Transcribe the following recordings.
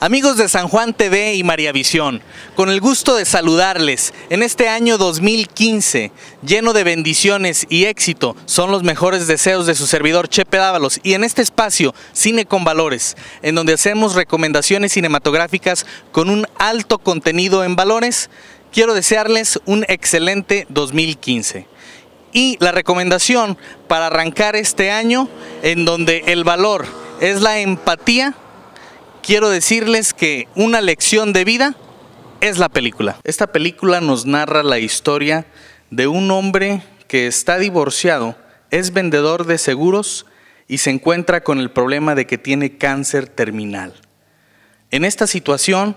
Amigos de San Juan TV y María Visión, con el gusto de saludarles en este año 2015, lleno de bendiciones y éxito, son los mejores deseos de su servidor Chepe Dávalos y en este espacio Cine con Valores, en donde hacemos recomendaciones cinematográficas con un alto contenido en valores, quiero desearles un excelente 2015. Y la recomendación para arrancar este año en donde el valor es la empatía, quiero decirles que una lección de vida es la película. Esta película nos narra la historia de un hombre que está divorciado, es vendedor de seguros y se encuentra con el problema de que tiene cáncer terminal. En esta situación,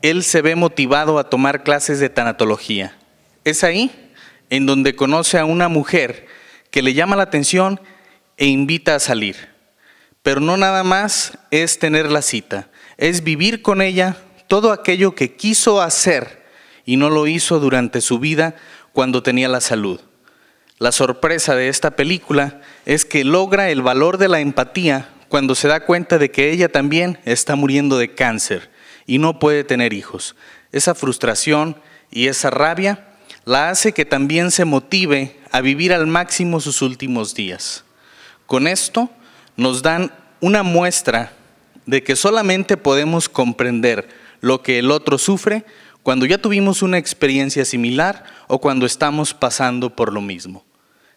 él se ve motivado a tomar clases de tanatología. Es ahí en donde conoce a una mujer que le llama la atención e invita a salir. Pero no nada más es tener la cita, es vivir con ella todo aquello que quiso hacer y no lo hizo durante su vida cuando tenía la salud. La sorpresa de esta película es que logra el valor de la empatía cuando se da cuenta de que ella también está muriendo de cáncer y no puede tener hijos. Esa frustración y esa rabia la hace que también se motive a vivir al máximo sus últimos días. Con esto, nos dan una muestra de que solamente podemos comprender lo que el otro sufre cuando ya tuvimos una experiencia similar o cuando estamos pasando por lo mismo.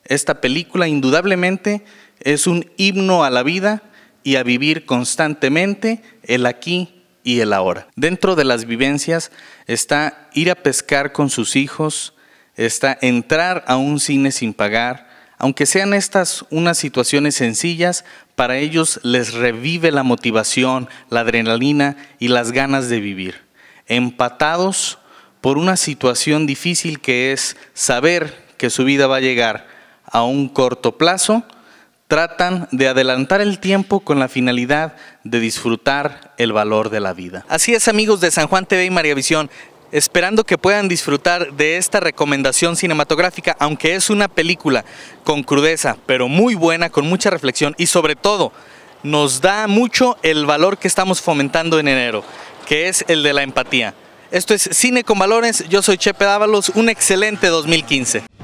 Esta película indudablemente es un himno a la vida y a vivir constantemente el aquí y el ahora. Dentro de las vivencias está ir a pescar con sus hijos, está entrar a un cine sin pagar, aunque sean estas unas situaciones sencillas, para ellos les revive la motivación, la adrenalina y las ganas de vivir. Empatados por una situación difícil que es saber que su vida va a llegar a un corto plazo, tratan de adelantar el tiempo con la finalidad de disfrutar el valor de la vida. Así es amigos de San Juan TV y María Visión, esperando que puedan disfrutar de esta recomendación cinematográfica, aunque es una película con crudeza, pero muy buena, con mucha reflexión y sobre todo nos da mucho el valor que estamos fomentando en enero, que es el de la empatía. Esto es Cine con Valores, yo soy Chepe Dávalos, un excelente 2015.